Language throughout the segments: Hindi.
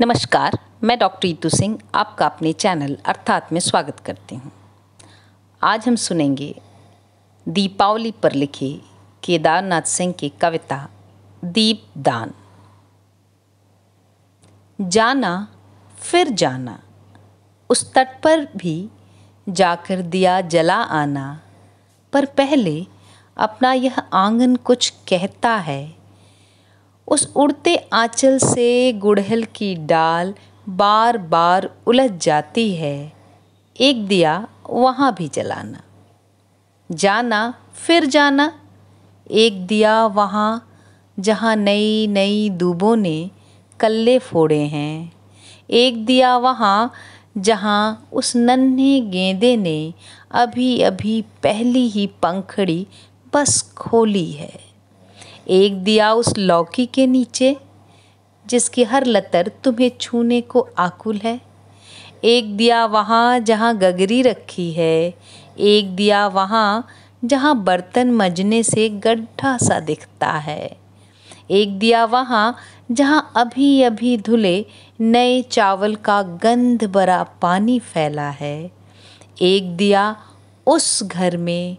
नमस्कार मैं डॉक्टर ईतू सिंह आपका अपने चैनल अर्थात में स्वागत करती हूँ आज हम सुनेंगे दीपावली पर लिखे केदारनाथ सिंह की कविता दीप दान जाना फिर जाना उस तट पर भी जाकर दिया जला आना पर पहले अपना यह आंगन कुछ कहता है उस उड़ते आंचल से गुड़हल की डाल बार बार उलझ जाती है एक दिया वहाँ भी जलाना जाना फिर जाना एक दिया वहाँ जहाँ नई नई दूबों ने कल्ले फोड़े हैं एक दिया वहाँ जहाँ उस नन्हे गेंदे ने अभी अभी पहली ही पंखड़ी बस खोली है एक दिया उस लौकी के नीचे जिसकी हर लतर तुम्हें छूने को आकुल है एक दिया वहाँ जहाँ गगरी रखी है एक दिया वहाँ जहाँ बर्तन मजने से गड्ढा सा दिखता है एक दिया वहाँ जहाँ अभी अभी धुले नए चावल का गंध भरा पानी फैला है एक दिया उस घर में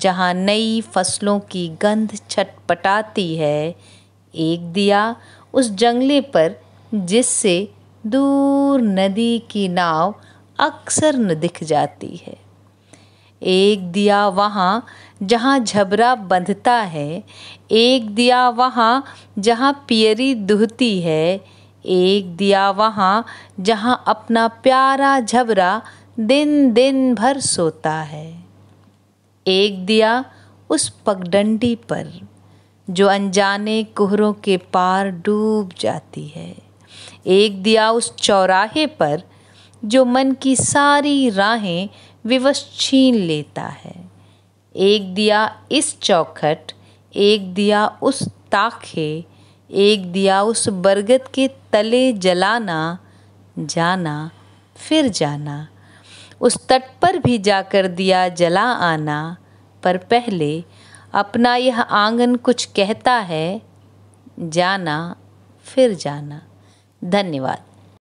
जहाँ नई फसलों की गंध छटपटाती है एक दिया उस जंगले पर जिससे दूर नदी की नाव अक्सर न दिख जाती है एक दिया वहाँ जहाँ झबरा बंधता है एक दिया वहाँ जहाँ पियरी दुहती है एक दिया वहाँ जहाँ अपना प्यारा झबरा दिन दिन भर सोता है एक दिया उस पगडंडी पर जो अनजाने कोहरों के पार डूब जाती है एक दिया उस चौराहे पर जो मन की सारी राहें विवश छीन लेता है एक दिया इस चौखट एक दिया उस ताखे एक दिया उस बरगद के तले जलाना जाना फिर जाना उस तट पर भी जाकर दिया जला आना पर पहले अपना यह आंगन कुछ कहता है जाना फिर जाना धन्यवाद